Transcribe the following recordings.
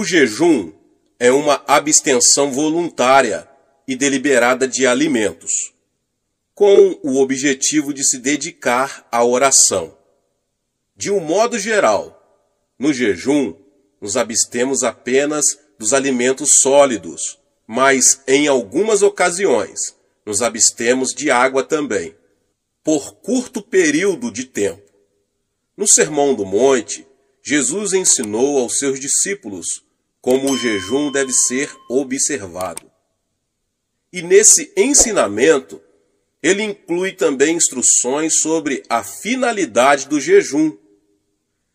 O jejum é uma abstenção voluntária e deliberada de alimentos, com o objetivo de se dedicar à oração. De um modo geral, no jejum, nos abstemos apenas dos alimentos sólidos, mas em algumas ocasiões nos abstemos de água também, por curto período de tempo. No Sermão do Monte, Jesus ensinou aos seus discípulos como o jejum deve ser observado. E nesse ensinamento, ele inclui também instruções sobre a finalidade do jejum.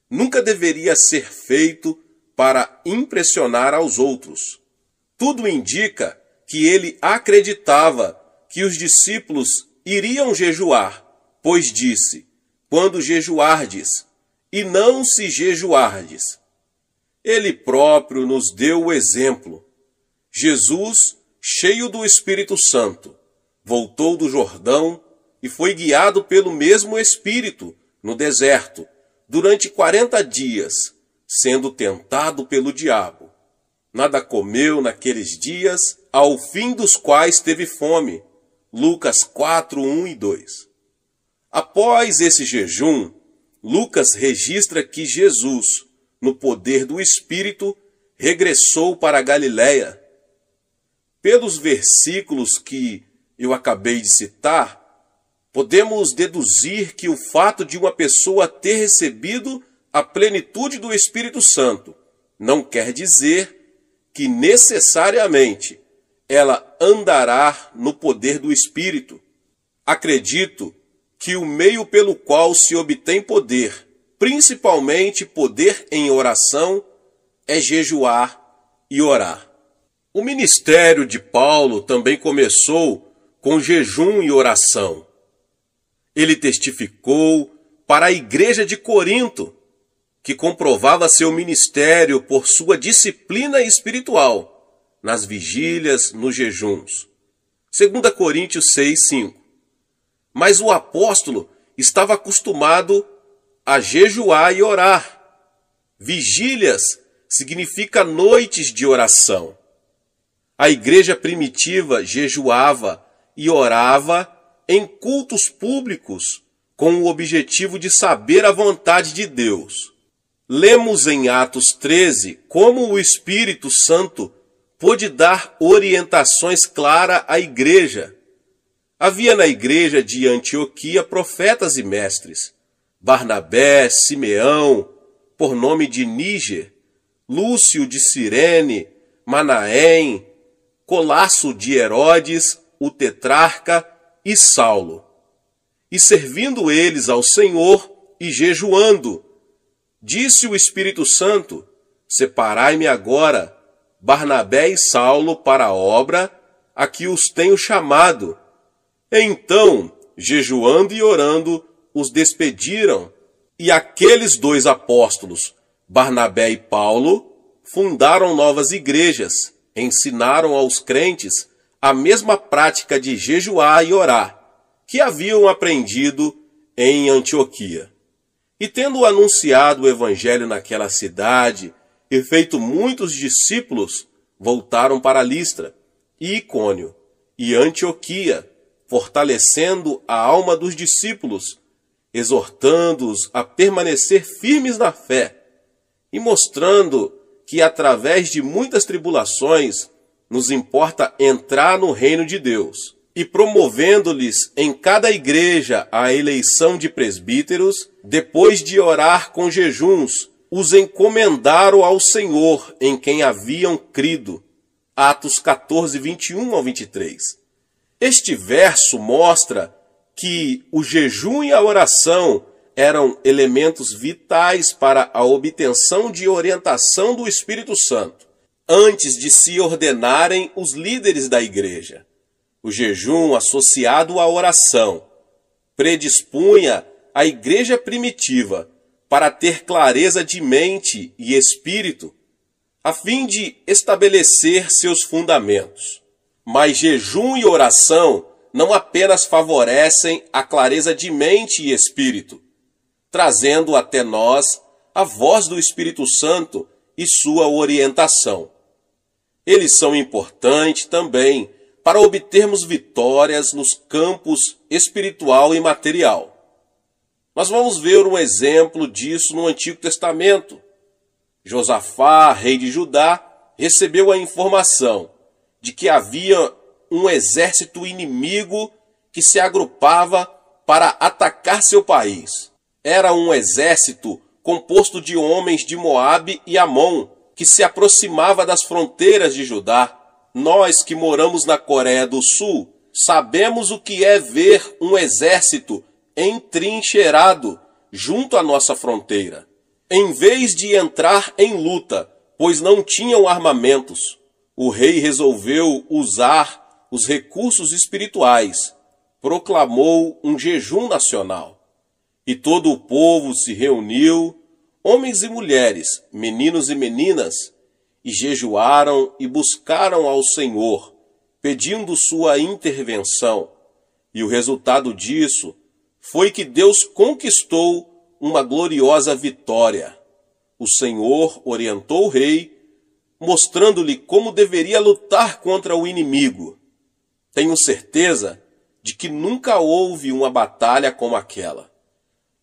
Nunca deveria ser feito para impressionar aos outros. Tudo indica que ele acreditava que os discípulos iriam jejuar, pois disse: Quando jejuardes, e não se jejuardes. Ele próprio nos deu o exemplo. Jesus, cheio do Espírito Santo, voltou do Jordão e foi guiado pelo mesmo Espírito no deserto durante quarenta dias, sendo tentado pelo diabo. Nada comeu naqueles dias, ao fim dos quais teve fome. Lucas 4, 1 e 2. Após esse jejum, Lucas registra que Jesus, no poder do Espírito, regressou para Galiléia. Pelos versículos que eu acabei de citar, podemos deduzir que o fato de uma pessoa ter recebido a plenitude do Espírito Santo não quer dizer que necessariamente ela andará no poder do Espírito. Acredito que o meio pelo qual se obtém poder principalmente poder em oração, é jejuar e orar. O ministério de Paulo também começou com jejum e oração. Ele testificou para a igreja de Corinto, que comprovava seu ministério por sua disciplina espiritual, nas vigílias, nos jejuns. 2 Coríntios 6, 5. Mas o apóstolo estava acostumado a jejuar e orar. Vigílias significa noites de oração. A igreja primitiva jejuava e orava em cultos públicos com o objetivo de saber a vontade de Deus. Lemos em Atos 13 como o Espírito Santo pôde dar orientações claras à igreja. Havia na igreja de Antioquia profetas e mestres, Barnabé, Simeão, por nome de Níger, Lúcio de Cirene, Manaém, Colasso de Herodes, o tetrarca e Saulo. E servindo eles ao Senhor e jejuando, disse o Espírito Santo: Separai-me agora, Barnabé e Saulo, para a obra a que os tenho chamado. Então, jejuando e orando, os despediram e aqueles dois apóstolos, Barnabé e Paulo, fundaram novas igrejas, ensinaram aos crentes a mesma prática de jejuar e orar que haviam aprendido em Antioquia. E tendo anunciado o evangelho naquela cidade e feito muitos discípulos, voltaram para Listra, e Icônio e Antioquia, fortalecendo a alma dos discípulos exortando-os a permanecer firmes na fé e mostrando que, através de muitas tribulações, nos importa entrar no reino de Deus, e promovendo-lhes em cada igreja a eleição de presbíteros, depois de orar com jejuns, os encomendaram ao Senhor em quem haviam crido. Atos 14, 21 ao 23. Este verso mostra que o jejum e a oração eram elementos vitais para a obtenção de orientação do Espírito Santo, antes de se ordenarem os líderes da igreja. O jejum associado à oração predispunha a igreja primitiva para ter clareza de mente e espírito, a fim de estabelecer seus fundamentos. Mas jejum e oração não apenas favorecem a clareza de mente e espírito, trazendo até nós a voz do Espírito Santo e sua orientação. Eles são importantes também para obtermos vitórias nos campos espiritual e material. Nós vamos ver um exemplo disso no Antigo Testamento. Josafá, rei de Judá, recebeu a informação de que havia um exército inimigo que se agrupava para atacar seu país. Era um exército composto de homens de Moabe e Amon, que se aproximava das fronteiras de Judá. Nós que moramos na Coreia do Sul, sabemos o que é ver um exército entrincheirado junto à nossa fronteira. Em vez de entrar em luta, pois não tinham armamentos, o rei resolveu usar os recursos espirituais, proclamou um jejum nacional. E todo o povo se reuniu, homens e mulheres, meninos e meninas, e jejuaram e buscaram ao Senhor, pedindo sua intervenção. E o resultado disso foi que Deus conquistou uma gloriosa vitória. O Senhor orientou o rei, mostrando-lhe como deveria lutar contra o inimigo. Tenho certeza de que nunca houve uma batalha como aquela.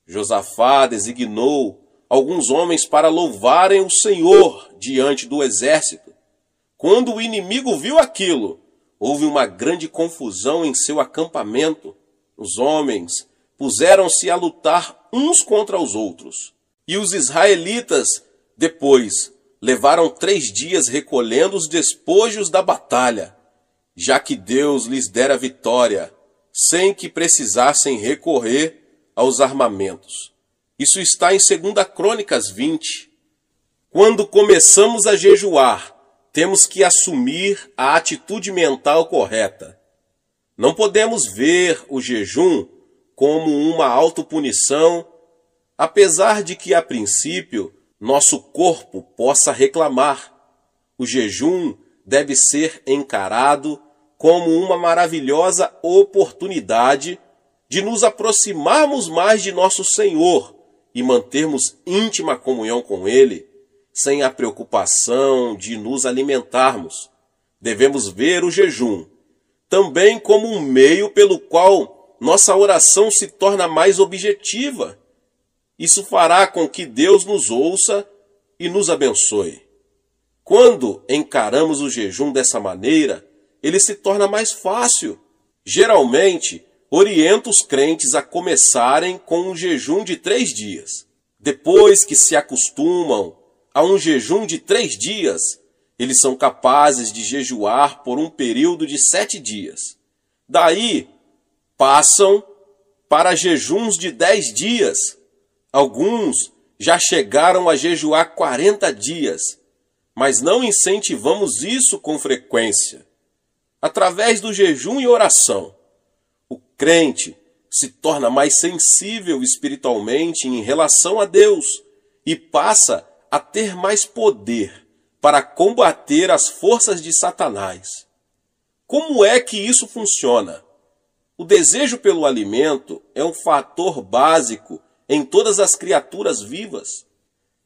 Josafá designou alguns homens para louvarem o Senhor diante do exército. Quando o inimigo viu aquilo, houve uma grande confusão em seu acampamento. Os homens puseram-se a lutar uns contra os outros. E os israelitas, depois, levaram três dias recolhendo os despojos da batalha já que Deus lhes dera vitória, sem que precisassem recorrer aos armamentos. Isso está em 2 Crônicas 20. Quando começamos a jejuar, temos que assumir a atitude mental correta. Não podemos ver o jejum como uma autopunição, apesar de que, a princípio, nosso corpo possa reclamar. O jejum deve ser encarado como uma maravilhosa oportunidade de nos aproximarmos mais de nosso Senhor e mantermos íntima comunhão com Ele, sem a preocupação de nos alimentarmos. Devemos ver o jejum também como um meio pelo qual nossa oração se torna mais objetiva. Isso fará com que Deus nos ouça e nos abençoe. Quando encaramos o jejum dessa maneira, ele se torna mais fácil. Geralmente, orienta os crentes a começarem com um jejum de três dias. Depois que se acostumam a um jejum de três dias, eles são capazes de jejuar por um período de sete dias. Daí, passam para jejuns de dez dias. Alguns já chegaram a jejuar quarenta dias mas não incentivamos isso com frequência. Através do jejum e oração, o crente se torna mais sensível espiritualmente em relação a Deus e passa a ter mais poder para combater as forças de Satanás. Como é que isso funciona? O desejo pelo alimento é um fator básico em todas as criaturas vivas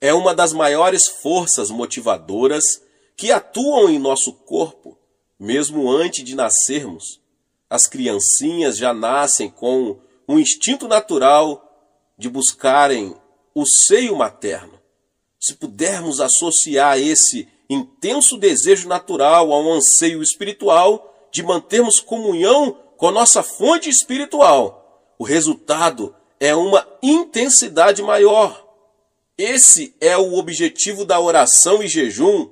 é uma das maiores forças motivadoras que atuam em nosso corpo, mesmo antes de nascermos. As criancinhas já nascem com um instinto natural de buscarem o seio materno. Se pudermos associar esse intenso desejo natural a um anseio espiritual de mantermos comunhão com a nossa fonte espiritual, o resultado é uma intensidade maior esse é o objetivo da oração e jejum.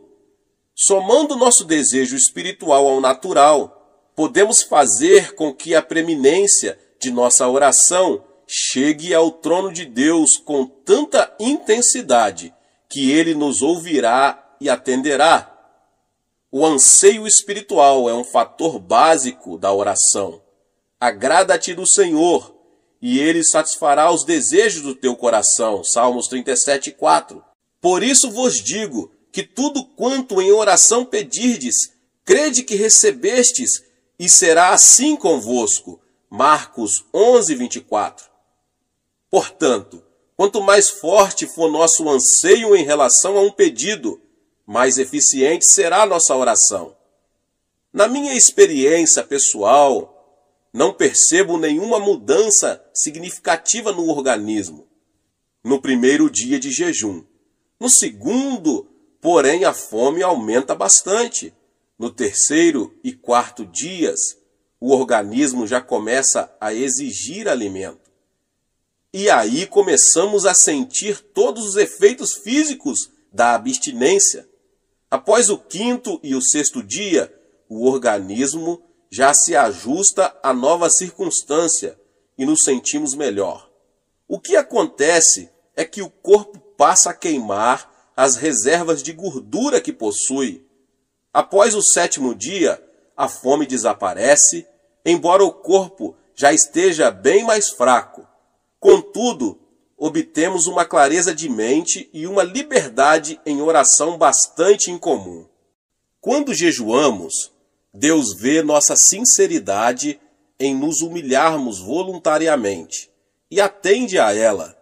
Somando nosso desejo espiritual ao natural, podemos fazer com que a preeminência de nossa oração chegue ao trono de Deus com tanta intensidade que ele nos ouvirá e atenderá. O anseio espiritual é um fator básico da oração. Agrada-te do Senhor e ele satisfará os desejos do teu coração. Salmos 37, 4. Por isso vos digo que tudo quanto em oração pedirdes, crede que recebestes, e será assim convosco. Marcos 11, 24. Portanto, quanto mais forte for nosso anseio em relação a um pedido, mais eficiente será nossa oração. Na minha experiência pessoal, não percebo nenhuma mudança significativa no organismo no primeiro dia de jejum. No segundo, porém, a fome aumenta bastante. No terceiro e quarto dias, o organismo já começa a exigir alimento. E aí começamos a sentir todos os efeitos físicos da abstinência. Após o quinto e o sexto dia, o organismo já se ajusta à nova circunstância e nos sentimos melhor. O que acontece é que o corpo passa a queimar as reservas de gordura que possui. Após o sétimo dia, a fome desaparece, embora o corpo já esteja bem mais fraco. Contudo, obtemos uma clareza de mente e uma liberdade em oração bastante incomum. Quando jejuamos, Deus vê nossa sinceridade em nos humilharmos voluntariamente e atende a ela.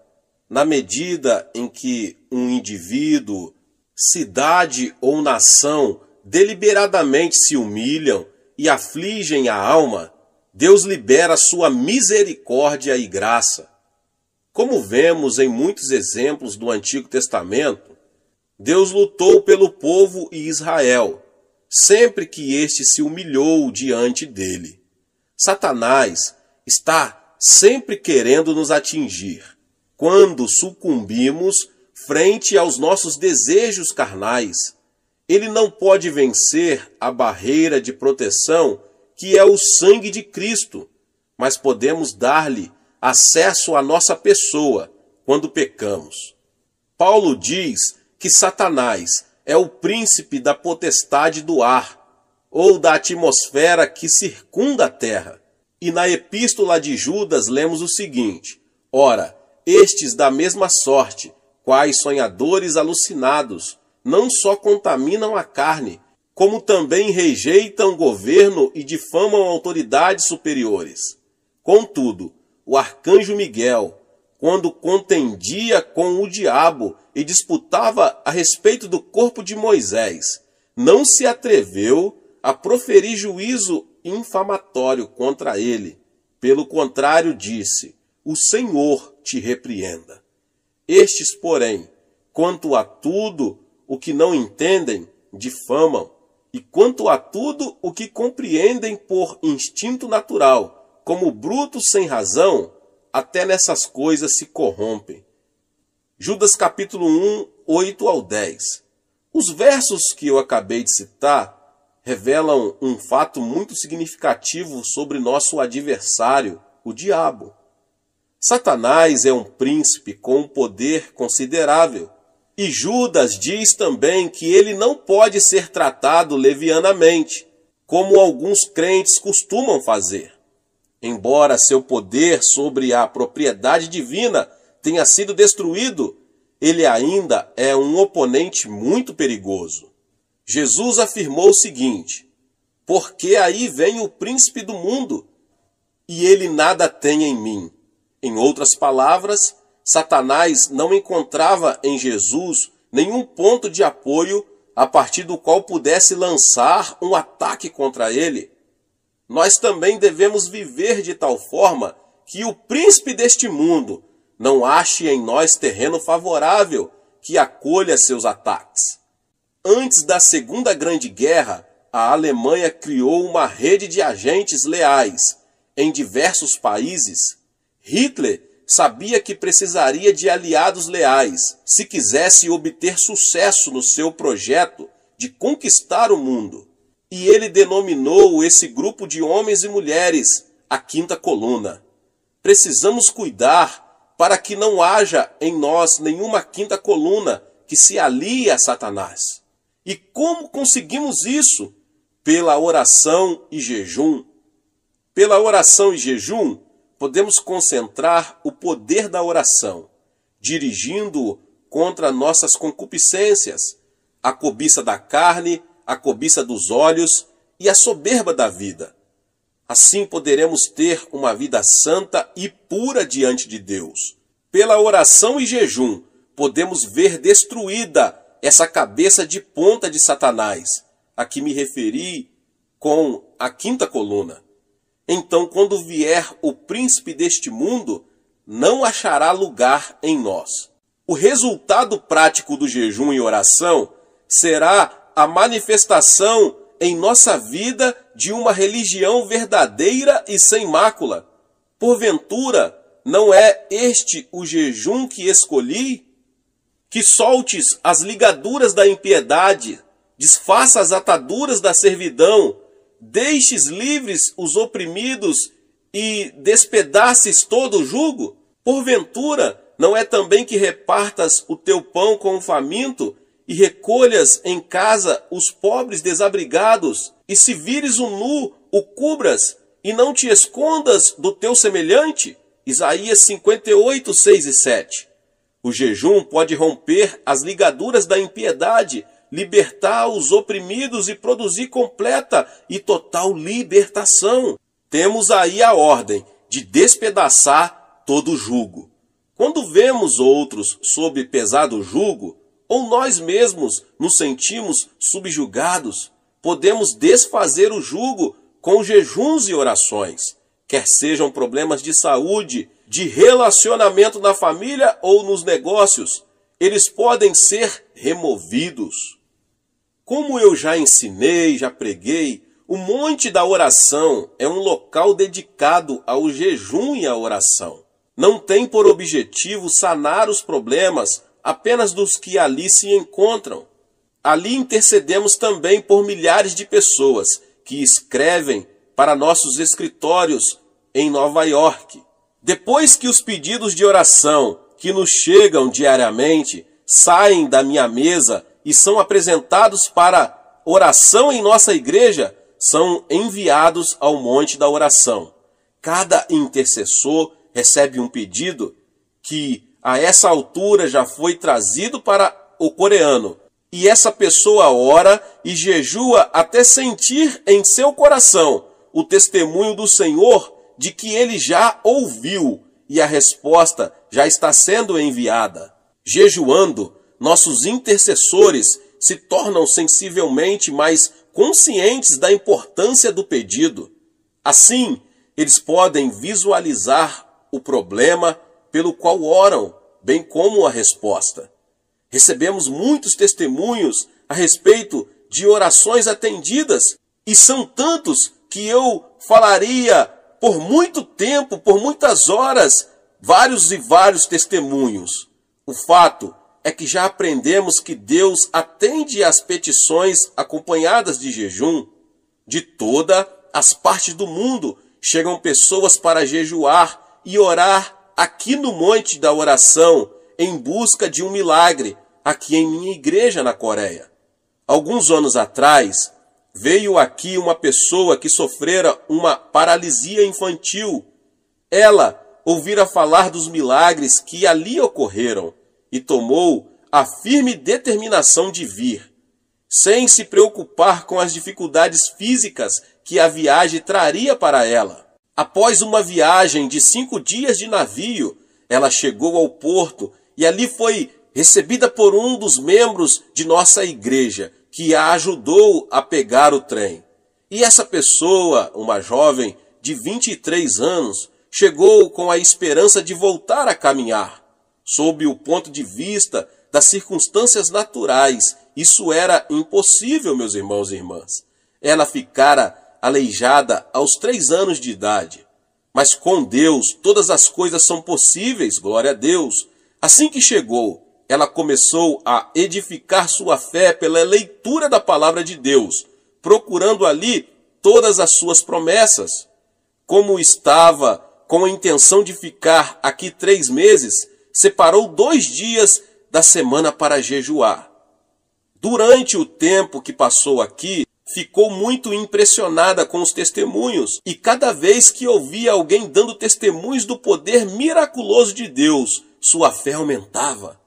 Na medida em que um indivíduo, cidade ou nação deliberadamente se humilham e afligem a alma, Deus libera sua misericórdia e graça. Como vemos em muitos exemplos do Antigo Testamento, Deus lutou pelo povo e Israel sempre que este se humilhou diante dele. Satanás está sempre querendo nos atingir quando sucumbimos frente aos nossos desejos carnais. Ele não pode vencer a barreira de proteção que é o sangue de Cristo, mas podemos dar-lhe acesso à nossa pessoa quando pecamos. Paulo diz que Satanás é o príncipe da potestade do ar, ou da atmosfera que circunda a terra. E na epístola de Judas lemos o seguinte: Ora, estes da mesma sorte, quais sonhadores alucinados, não só contaminam a carne, como também rejeitam governo e difamam autoridades superiores. Contudo, o arcanjo Miguel, quando contendia com o diabo e disputava a respeito do corpo de Moisés, não se atreveu a proferir juízo infamatório contra ele. Pelo contrário, disse: O Senhor te repreenda. Estes, porém, quanto a tudo o que não entendem, difamam, e quanto a tudo o que compreendem por instinto natural, como brutos sem razão, até nessas coisas se corrompem. Judas capítulo 1, 8 ao 10. Os versos que eu acabei de citar revelam um fato muito significativo sobre nosso adversário, o diabo. Satanás é um príncipe com um poder considerável. E Judas diz também que ele não pode ser tratado levianamente, como alguns crentes costumam fazer. Embora seu poder sobre a propriedade divina tenha sido destruído, ele ainda é um oponente muito perigoso. Jesus afirmou o seguinte: Porque aí vem o príncipe do mundo, e ele nada tem em mim. Em outras palavras, Satanás não encontrava em Jesus nenhum ponto de apoio a partir do qual pudesse lançar um ataque contra ele nós também devemos viver de tal forma que o príncipe deste mundo não ache em nós terreno favorável que acolha seus ataques. Antes da Segunda Grande Guerra, a Alemanha criou uma rede de agentes leais em diversos países. Hitler sabia que precisaria de aliados leais se quisesse obter sucesso no seu projeto de conquistar o mundo e ele denominou esse grupo de homens e mulheres a quinta coluna. Precisamos cuidar para que não haja em nós nenhuma quinta coluna que se alie a Satanás. E como conseguimos isso? Pela oração e jejum. Pela oração e jejum, podemos concentrar o poder da oração, dirigindo-o contra nossas concupiscências, a cobiça da carne a cobiça dos olhos e a soberba da vida. Assim poderemos ter uma vida santa e pura diante de Deus. Pela oração e jejum, podemos ver destruída essa cabeça de ponta de Satanás, a que me referi com a quinta coluna. Então, quando vier o príncipe deste mundo, não achará lugar em nós. O resultado prático do jejum e oração será a manifestação em nossa vida de uma religião verdadeira e sem mácula. Porventura, não é este o jejum que escolhi? Que soltes as ligaduras da impiedade, desfaça as ataduras da servidão, deixes livres os oprimidos e despedaces todo o jugo? Porventura, não é também que repartas o teu pão com o faminto e recolhas em casa os pobres desabrigados, e se vires o nu, o cubras, e não te escondas do teu semelhante? Isaías 58, 6 e 7. O jejum pode romper as ligaduras da impiedade, libertar os oprimidos e produzir completa e total libertação. Temos aí a ordem de despedaçar todo o jugo. Quando vemos outros sob pesado jugo, ou nós mesmos nos sentimos subjugados, podemos desfazer o jugo com jejuns e orações, quer sejam problemas de saúde, de relacionamento na família ou nos negócios, eles podem ser removidos. Como eu já ensinei, já preguei, o Monte da Oração é um local dedicado ao jejum e à oração. Não tem por objetivo sanar os problemas apenas dos que ali se encontram. Ali intercedemos também por milhares de pessoas que escrevem para nossos escritórios em Nova York. Depois que os pedidos de oração que nos chegam diariamente saem da minha mesa e são apresentados para oração em nossa igreja, são enviados ao monte da oração. Cada intercessor recebe um pedido que a essa altura já foi trazido para o coreano. E essa pessoa ora e jejua até sentir em seu coração o testemunho do Senhor de que ele já ouviu e a resposta já está sendo enviada. Jejuando, nossos intercessores se tornam sensivelmente mais conscientes da importância do pedido. Assim, eles podem visualizar o problema pelo qual oram, bem como a resposta. Recebemos muitos testemunhos a respeito de orações atendidas, e são tantos que eu falaria por muito tempo, por muitas horas, vários e vários testemunhos. O fato é que já aprendemos que Deus atende às petições acompanhadas de jejum. De toda as partes do mundo chegam pessoas para jejuar e orar aqui no Monte da Oração em busca de um milagre aqui em minha igreja na Coreia. Alguns anos atrás, veio aqui uma pessoa que sofrera uma paralisia infantil. Ela ouvira falar dos milagres que ali ocorreram e tomou a firme determinação de vir, sem se preocupar com as dificuldades físicas que a viagem traria para ela. Após uma viagem de cinco dias de navio, ela chegou ao porto e ali foi recebida por um dos membros de nossa igreja, que a ajudou a pegar o trem. E essa pessoa, uma jovem de 23 anos, chegou com a esperança de voltar a caminhar. Sob o ponto de vista das circunstâncias naturais, isso era impossível, meus irmãos e irmãs. Ela ficara aleijada aos três anos de idade. Mas com Deus todas as coisas são possíveis, glória a Deus. Assim que chegou, ela começou a edificar sua fé pela leitura da palavra de Deus, procurando ali todas as suas promessas. Como estava com a intenção de ficar aqui três meses, separou dois dias da semana para jejuar. Durante o tempo que passou aqui, ficou muito impressionada com os testemunhos, e cada vez que ouvia alguém dando testemunhos do poder miraculoso de Deus, sua fé aumentava.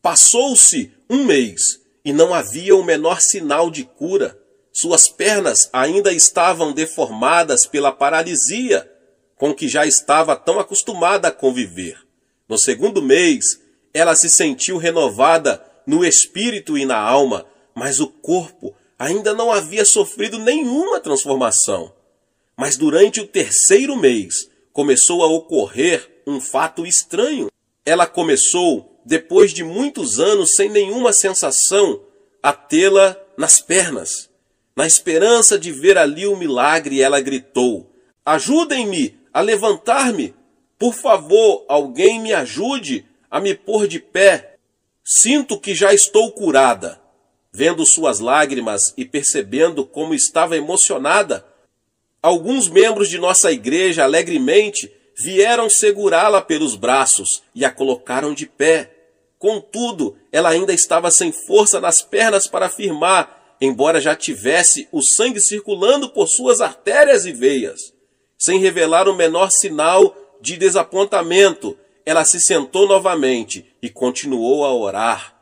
Passou-se um mês e não havia o menor sinal de cura. Suas pernas ainda estavam deformadas pela paralisia com que já estava tão acostumada a conviver. No segundo mês, ela se sentiu renovada no espírito e na alma, mas o corpo ainda não havia sofrido nenhuma transformação. Mas durante o terceiro mês começou a ocorrer um fato estranho. Ela começou, depois de muitos anos sem nenhuma sensação, a tê-la nas pernas. Na esperança de ver ali o milagre, ela gritou: Ajudem-me a levantar-me. Por favor, alguém me ajude a me pôr de pé. Sinto que já estou curada. Vendo suas lágrimas e percebendo como estava emocionada, alguns membros de nossa igreja alegremente vieram segurá-la pelos braços e a colocaram de pé. Contudo, ela ainda estava sem força nas pernas para firmar, embora já tivesse o sangue circulando por suas artérias e veias. Sem revelar o menor sinal de desapontamento, ela se sentou novamente e continuou a orar.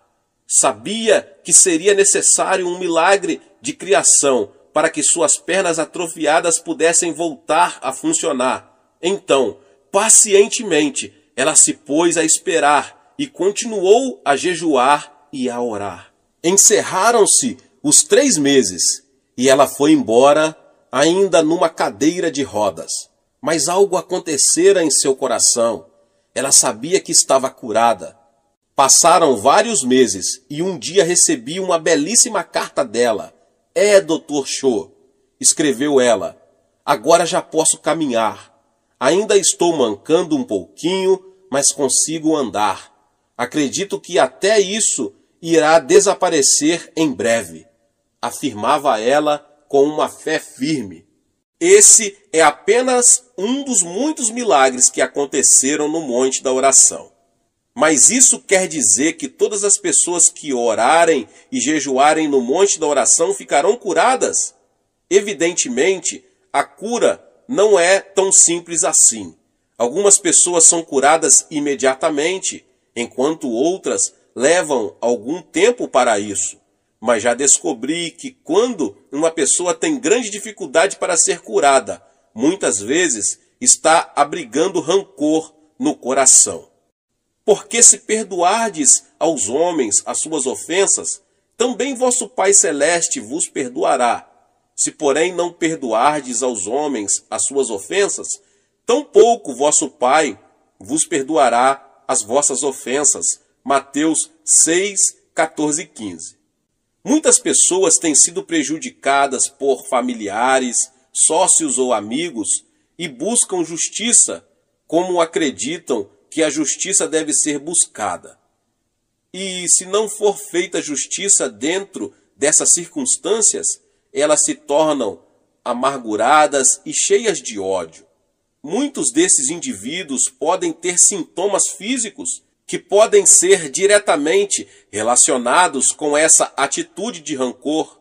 Sabia que seria necessário um milagre de criação para que suas pernas atrofiadas pudessem voltar a funcionar. Então, pacientemente, ela se pôs a esperar e continuou a jejuar e a orar. Encerraram-se os três meses e ela foi embora, ainda numa cadeira de rodas. Mas algo acontecera em seu coração. Ela sabia que estava curada Passaram vários meses e um dia recebi uma belíssima carta dela. É, doutor Cho, escreveu ela. Agora já posso caminhar. Ainda estou mancando um pouquinho, mas consigo andar. Acredito que até isso irá desaparecer em breve, afirmava ela com uma fé firme. Esse é apenas um dos muitos milagres que aconteceram no Monte da Oração. Mas isso quer dizer que todas as pessoas que orarem e jejuarem no monte da oração ficarão curadas? Evidentemente, a cura não é tão simples assim. Algumas pessoas são curadas imediatamente, enquanto outras levam algum tempo para isso. Mas já descobri que quando uma pessoa tem grande dificuldade para ser curada, muitas vezes está abrigando rancor no coração. Porque se perdoardes aos homens as suas ofensas, também vosso Pai Celeste vos perdoará. Se, porém, não perdoardes aos homens as suas ofensas, tampouco vosso Pai vos perdoará as vossas ofensas. Mateus 6, 14 e 15. Muitas pessoas têm sido prejudicadas por familiares, sócios ou amigos e buscam justiça, como acreditam que a justiça deve ser buscada. E se não for feita justiça dentro dessas circunstâncias, elas se tornam amarguradas e cheias de ódio. Muitos desses indivíduos podem ter sintomas físicos que podem ser diretamente relacionados com essa atitude de rancor.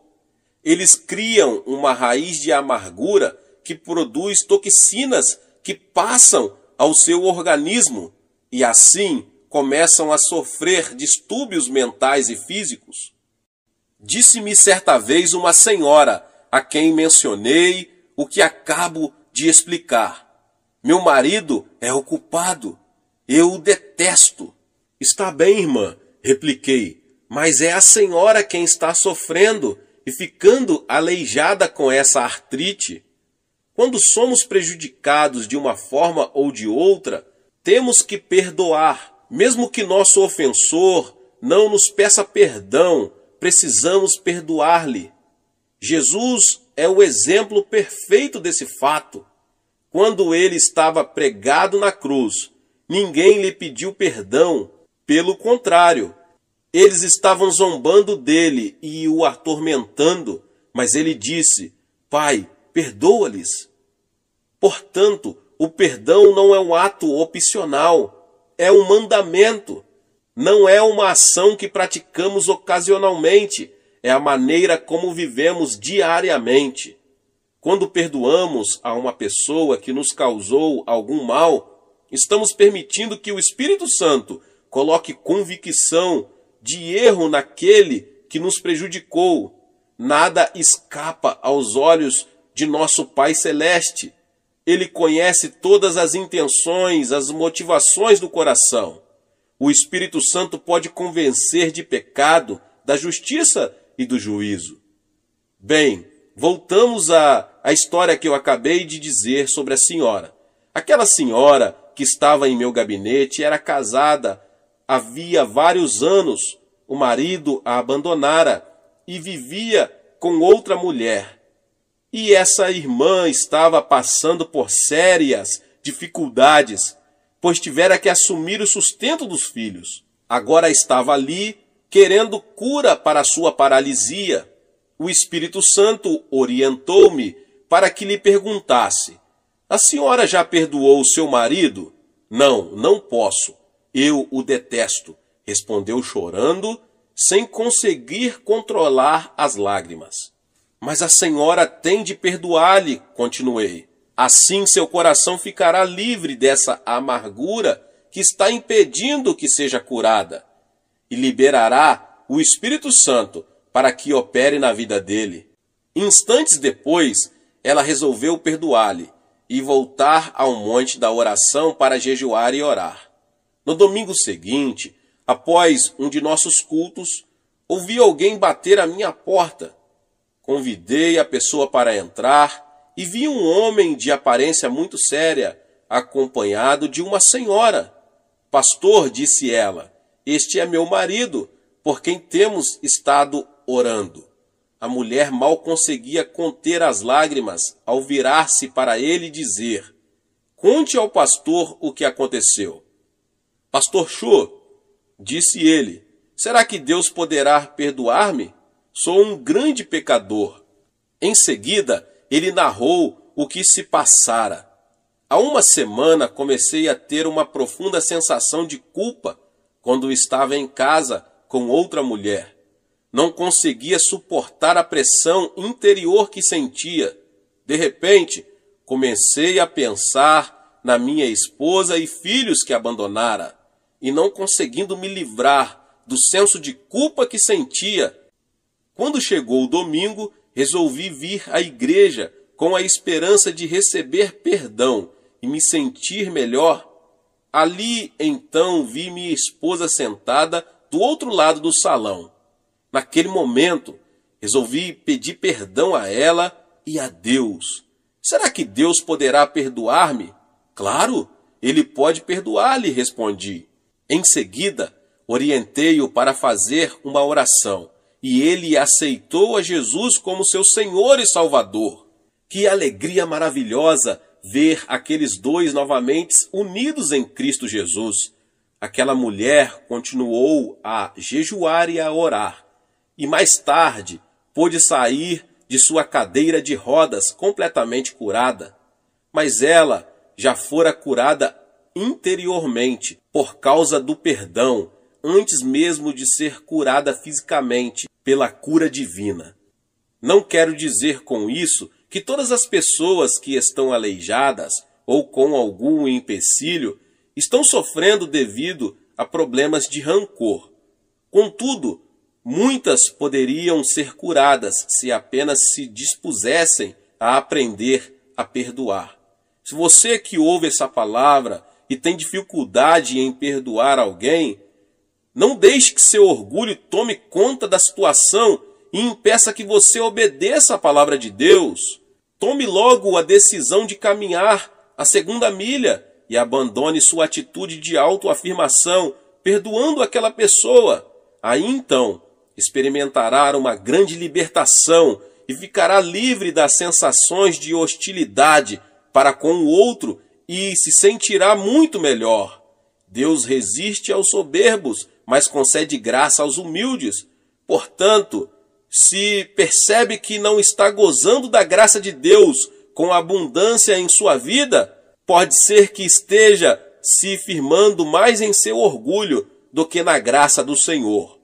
Eles criam uma raiz de amargura que produz toxinas que passam ao seu organismo e assim começam a sofrer distúrbios mentais e físicos. Disse-me certa vez uma senhora a quem mencionei o que acabo de explicar. Meu marido é ocupado. Eu o detesto. Está bem, irmã, repliquei, mas é a senhora quem está sofrendo e ficando aleijada com essa artrite. Quando somos prejudicados de uma forma ou de outra, temos que perdoar, mesmo que nosso ofensor não nos peça perdão, precisamos perdoar-lhe. Jesus é o exemplo perfeito desse fato. Quando ele estava pregado na cruz, ninguém lhe pediu perdão. Pelo contrário, eles estavam zombando dele e o atormentando, mas ele disse: Pai, perdoa-lhes. Portanto, o perdão não é um ato opcional, é um mandamento. Não é uma ação que praticamos ocasionalmente, é a maneira como vivemos diariamente. Quando perdoamos a uma pessoa que nos causou algum mal, estamos permitindo que o Espírito Santo coloque convicção de erro naquele que nos prejudicou. Nada escapa aos olhos de nosso Pai Celeste. Ele conhece todas as intenções, as motivações do coração. O Espírito Santo pode convencer de pecado, da justiça e do juízo. Bem, voltamos à, à história que eu acabei de dizer sobre a senhora. Aquela senhora que estava em meu gabinete era casada havia vários anos. O marido a abandonara e vivia com outra mulher. E essa irmã estava passando por sérias dificuldades, pois tivera que assumir o sustento dos filhos. Agora estava ali querendo cura para sua paralisia. O Espírito Santo orientou-me para que lhe perguntasse: A senhora já perdoou seu marido? Não, não posso. Eu o detesto, respondeu chorando, sem conseguir controlar as lágrimas. Mas a senhora tem de perdoar-lhe, continuei. Assim seu coração ficará livre dessa amargura que está impedindo que seja curada, e liberará o Espírito Santo para que opere na vida dele. Instantes depois, ela resolveu perdoar-lhe e voltar ao monte da oração para jejuar e orar. No domingo seguinte, após um de nossos cultos, ouvi alguém bater à minha porta. Convidei a pessoa para entrar e vi um homem de aparência muito séria, acompanhado de uma senhora. Pastor, disse ela, este é meu marido, por quem temos estado orando. A mulher mal conseguia conter as lágrimas ao virar-se para ele e dizer: Conte ao pastor o que aconteceu. Pastor Chu, disse ele, será que Deus poderá perdoar-me? Sou um grande pecador. Em seguida, ele narrou o que se passara. Há uma semana comecei a ter uma profunda sensação de culpa quando estava em casa com outra mulher. Não conseguia suportar a pressão interior que sentia. De repente, comecei a pensar na minha esposa e filhos que abandonara, e não conseguindo me livrar do senso de culpa que sentia, quando chegou o domingo, resolvi vir à igreja com a esperança de receber perdão e me sentir melhor. Ali então vi minha esposa sentada do outro lado do salão. Naquele momento, resolvi pedir perdão a ela e a Deus. Será que Deus poderá perdoar-me? Claro, ele pode perdoar-lhe, respondi. Em seguida, orientei-o para fazer uma oração e ele aceitou a Jesus como seu Senhor e Salvador. Que alegria maravilhosa ver aqueles dois novamente unidos em Cristo Jesus. Aquela mulher continuou a jejuar e a orar, e mais tarde pôde sair de sua cadeira de rodas completamente curada. Mas ela já fora curada interiormente por causa do perdão antes mesmo de ser curada fisicamente pela cura divina. Não quero dizer com isso que todas as pessoas que estão aleijadas ou com algum empecilho estão sofrendo devido a problemas de rancor. Contudo, muitas poderiam ser curadas se apenas se dispusessem a aprender a perdoar. Se você que ouve essa palavra e tem dificuldade em perdoar alguém, não deixe que seu orgulho tome conta da situação e impeça que você obedeça à palavra de Deus. Tome logo a decisão de caminhar a segunda milha e abandone sua atitude de autoafirmação, perdoando aquela pessoa. Aí então experimentará uma grande libertação e ficará livre das sensações de hostilidade para com o outro e se sentirá muito melhor. Deus resiste aos soberbos mas concede graça aos humildes. Portanto, se percebe que não está gozando da graça de Deus com abundância em sua vida, pode ser que esteja se firmando mais em seu orgulho do que na graça do Senhor.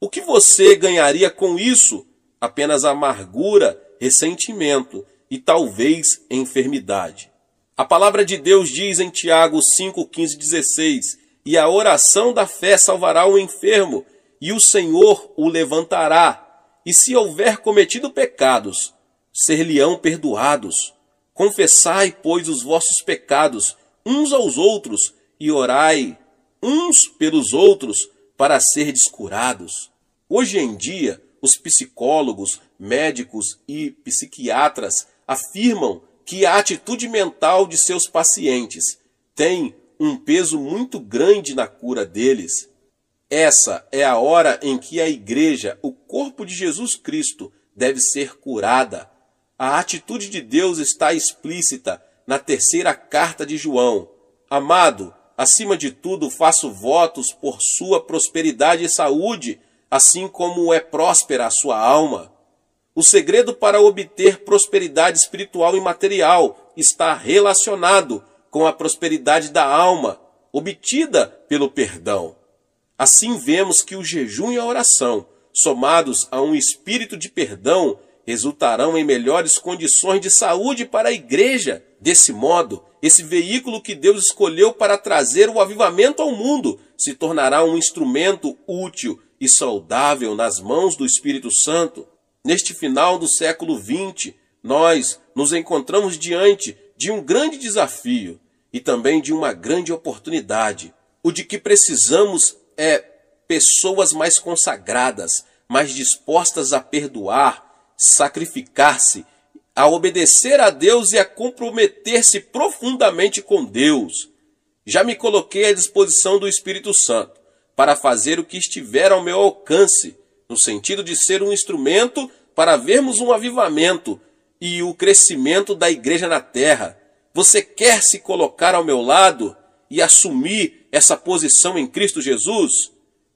O que você ganharia com isso? Apenas amargura, ressentimento e talvez enfermidade. A palavra de Deus diz em Tiago 5, 15 16 e a oração da fé salvará o enfermo, e o Senhor o levantará. E se houver cometido pecados, ser-lhe-ão perdoados. Confessai, pois, os vossos pecados uns aos outros e orai uns pelos outros para serdes curados. Hoje em dia, os psicólogos, médicos e psiquiatras afirmam que a atitude mental de seus pacientes tem um peso muito grande na cura deles. Essa é a hora em que a igreja, o corpo de Jesus Cristo, deve ser curada. A atitude de Deus está explícita na terceira carta de João. Amado, acima de tudo, faço votos por sua prosperidade e saúde, assim como é próspera a sua alma. O segredo para obter prosperidade espiritual e material está relacionado com a prosperidade da alma, obtida pelo perdão. Assim vemos que o jejum e a oração, somados a um espírito de perdão, resultarão em melhores condições de saúde para a igreja. Desse modo, esse veículo que Deus escolheu para trazer o avivamento ao mundo se tornará um instrumento útil e saudável nas mãos do Espírito Santo. Neste final do século XX, nós nos encontramos diante de um grande desafio e também de uma grande oportunidade. O de que precisamos é pessoas mais consagradas, mais dispostas a perdoar, sacrificar-se, a obedecer a Deus e a comprometer-se profundamente com Deus. Já me coloquei à disposição do Espírito Santo para fazer o que estiver ao meu alcance, no sentido de ser um instrumento para vermos um avivamento e o crescimento da igreja na terra. Você quer se colocar ao meu lado e assumir essa posição em Cristo Jesus?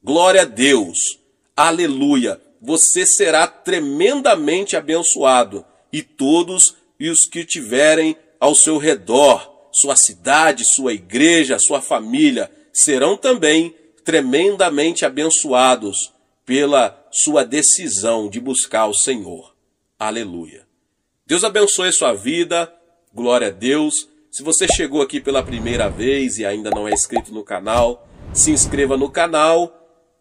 Glória a Deus! Aleluia! Você será tremendamente abençoado e todos e os que tiverem ao seu redor, sua cidade, sua igreja, sua família, serão também tremendamente abençoados pela sua decisão de buscar o Senhor. Aleluia. Deus abençoe sua vida Glória a Deus! Se você chegou aqui pela primeira vez e ainda não é inscrito no canal, se inscreva no canal,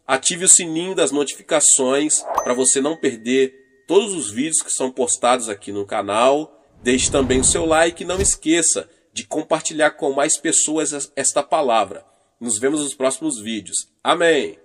ative o sininho das notificações para você não perder todos os vídeos que são postados aqui no canal. Deixe também o seu like e não esqueça de compartilhar com mais pessoas esta palavra. Nos vemos nos próximos vídeos. Amém!